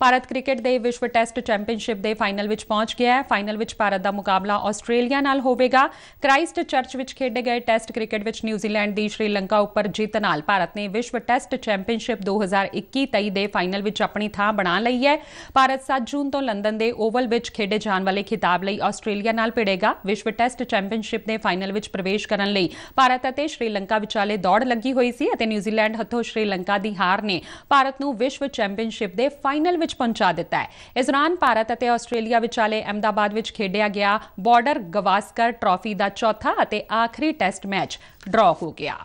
Bharat cricket ਦੇ ਵਿਸ਼ਵ test championship ਦੇ ਫਾਈਨਲ ਵਿੱਚ ਪਹੁੰਚ ਗਿਆ ਹੈ ਫਾਈਨਲ ਵਿੱਚ ਭਾਰਤ ਦਾ ਮੁਕਾਬਲਾ ਆਸਟ੍ਰੇਲੀਆ ਨਾਲ ਹੋਵੇਗਾ ਕ੍ਰਾਈਸਟ ਚਰਚ ਵਿੱਚ ਖੇਡੇ ਗਏ ਟੈਸਟ ਕ੍ਰਿਕਟ ਵਿੱਚ ਨਿਊਜ਼ੀਲੈਂਡ ਦੀ ਸ਼੍ਰੀਲੰਕਾ ਉੱਪਰ ਜਿੱਤ ਨਾਲ ਭਾਰਤ ਨੇ ਵਿਸ਼ਵ ਟੈਸਟ ਚੈਂਪੀਅਨਸ਼ਿਪ 2021-23 ਦੇ ਫਾਈਨਲ ਵਿੱਚ ਆਪਣੀ ਥਾਂ ਬਣਾ ਲਈ ਹੈ ਭਾਰਤ 7 ਜੂਨ ਤੋਂ ਲੰਡਨ ਦੇ ਓਵਲ ਵਿੱਚ ਖੇਡੇ ਜਾਣ ਵਾਲੇ ਖਿਤਾਬ ਲਈ ਆਸਟ੍ਰੇਲੀਆ ਨਾਲ ਭਿੜੇਗਾ ਵਿਸ਼ਵ ਟੈਸਟ ਚੈਂਪੀਅਨਸ਼ਿਪ ਦੇ ਫਾਈਨਲ ਵਿੱਚ ਪ੍ਰਵੇਸ਼ ਕਰਨ ਲਈ ਭਾਰਤ ਅਤੇ ਸ਼੍ਰੀਲੰਕਾ ਵਿਚਾਲੇ ਦੌੜ ਲੱਗੀ ਹੋਈ ਸੀ ਅਤੇ ਨਿਊਜ਼ੀਲੈਂਡ ਹੱਥੋਂ ਸ਼੍ਰੀਲੰਕਾ ਦੀ ਹਾਰ ਨੇ ਭਾਰਤ ਨੂੰ ਵਿਸ਼ਵ ਚੈਂਪੀਅਨਸ਼ਿਪ ਦੇ ਫਾਈਨਲ ਵਿੱਚ ਪਹੁੰਚਾ ਦਿੱਤਾ ਹੈ ਇਸ ਦੌਰਾਨ ਭਾਰਤ ਅਤੇ ਆਸਟ੍ਰੇਲੀਆ ਵਿਚਾਲੇ ਅਹਮਦਾਬਾਦ ਵਿੱਚ ਖੇਡਿਆ ਗਿਆ ਬਾਰਡਰ ਗਵਾਸਕਰ ਟਰਾਫੀ ਦਾ ਚੌਥਾ ਅਤੇ ਆਖਰੀ ਟੈਸਟ ਮੈਚ ਡਰਾ ਹੋ ਗਿਆ